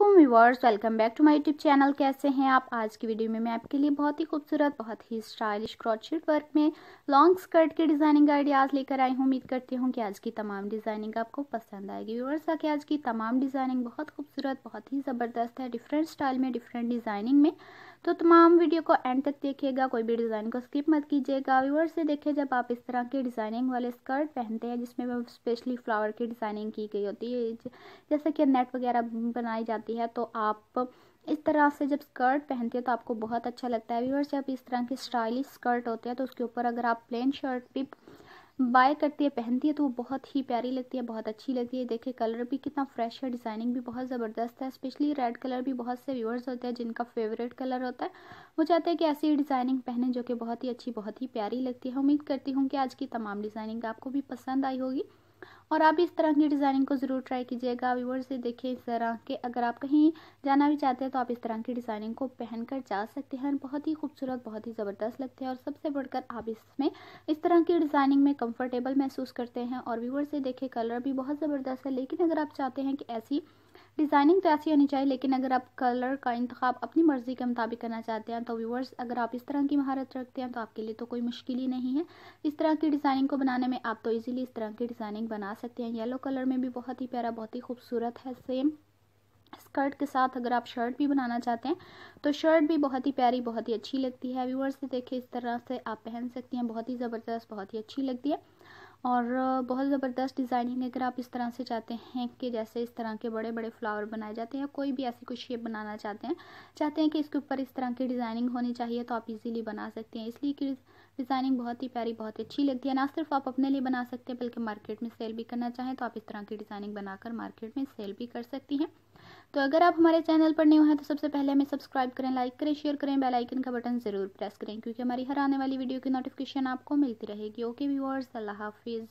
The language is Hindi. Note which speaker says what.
Speaker 1: Aslam viewers welcome back to my YouTube channel कैसे हैं आप आज की वीडियो में मैं आपके लिए बहुत ही खूबसूरत बहुत ही स्टाइलिश क्रॉचशीट वर्क में लॉन्ग स्कर्ट के डिज़ाइनिंग आइडियाज़ लेकर आई हूँ उम्मीद करती हूँ कि आज की तमाम डिज़ाइनिंग आपको पसंद आएगी व्यूवर्स आके आज की तमाम डिज़ाइनिंग बहुत खूबसूरत बहुत ही ज़बरदस्त है डिफरेंट स्टाइल में डिफरेंट डिज़ाइनिंग में तो तमाम वीडियो को एंड तक देखिएगा कोई भी डिज़ाइन को स्किप मत कीजिएगा व्यूवर से देखिए जब आप इस तरह के डिज़ाइनिंग वाले स्कर्ट पहनते हैं जिसमें स्पेशली फ्लावर की डिज़ाइनिंग की गई होती है जैसे कि नेट वगैरह बनाई जाती है तो आप इस तरह से जब स्कर्ट पहनते हैं तो आपको बहुत अच्छा लगता है व्यूअर्स जब इस तरह के स्टाइलिश स्कर्ट होते हैं तो उसके ऊपर अगर आप प्लेन शर्ट भी बाय करती है पहनती है तो वो बहुत ही प्यारी लगती है बहुत अच्छी लगती है देखिए कलर भी कितना फ्रेश है डिज़ाइनिंग भी बहुत ज़बरदस्त है स्पेशली रेड कलर भी बहुत से व्यूअर्स होते हैं जिनका फेवरेट कलर होता है वो चाहते हैं कि ऐसी ही डिज़ाइनिंग पहने जो कि बहुत ही अच्छी बहुत ही प्यारी लगती है उम्मीद करती हूँ कि आज की तमाम डिज़ाइनिंग आपको भी पसंद आई होगी और आप इस तरह की डिज़ाइनिंग को ज़रूर ट्राई कीजिएगा व्यूवर से देखिए इस तरह के अगर आप कहीं जाना भी चाहते हैं तो आप इस तरह की डिज़ाइनिंग को पहन कर जा सकते हैं बहुत ही खूबसूरत बहुत ही ज़बरदस्त लगते हैं और सबसे बढ़कर आप इसमें इस तरह की डिज़ाइनिंग में कंफर्टेबल महसूस करते हैं और व्यूवर से देखे कलर भी बहुत ज़बरदस्त है लेकिन अगर आप चाहते हैं कि ऐसी डिज़ाइनिंग तो ऐसी होनी चाहिए लेकिन अगर आप कलर का इंतखब अपनी मर्ज़ी के मुताबिक करना चाहते हैं तो व्यूवर्स अगर आप इस तरह की महारत रखते हैं तो आपके लिए तो कोई मुश्किल ही नहीं है इस तरह की डिज़ाइनिंग को बनाने में आप तो ईजिली इस तरह की डिज़ाइनिंग बना सकते हैं येलो कलर में भी बहुत ही प्यारा बहुत ही खूबसूरत है सेम स्कर्ट के साथ अगर आप शर्ट भी बनाना चाहते हैं तो शर्ट भी बहुत ही प्यारी बहुत ही अच्छी लगती है व्यूवर्स से देखिए इस तरह से आप पहन सकती हैं बहुत ही ज़बरदस्त बहुत ही अच्छी लगती है और बहुत ज़बरदस्त डिज़ाइनिंग अगर आप इस तरह से चाहते हैं कि जैसे इस तरह के बड़े बड़े फ्लावर बनाए जाते हैं कोई भी ऐसी कोई शेप बनाना चाहते हैं चाहते हैं कि इसके ऊपर इस तरह की डिज़ाइनिंग होनी चाहिए तो आप इजीली बना सकते हैं इसलिए कि डिज़ाइनिंग बहुत ही प्यारी बहुत अच्छी लगती है ना सिर्फ आप अपने लिए बना सकते हैं बल्कि मार्केट में सेल भी करना चाहें तो आप इस तरह की डिज़ाइनिंग बनाकर मार्केट में सेल भी कर सकती हैं तो अगर आप हमारे चैनल पर न्यू हैं तो सबसे पहले हमें सब्सक्राइब करें लाइक करें शेयर करें बेल आइकन का बटन ज़रूर प्रेस करें क्योंकि हमारी हर आने वाली वीडियो की नोटिफिकेशन आपको मिलती रहेगी ओके व्यूअर्स अल्लाह हाफिज़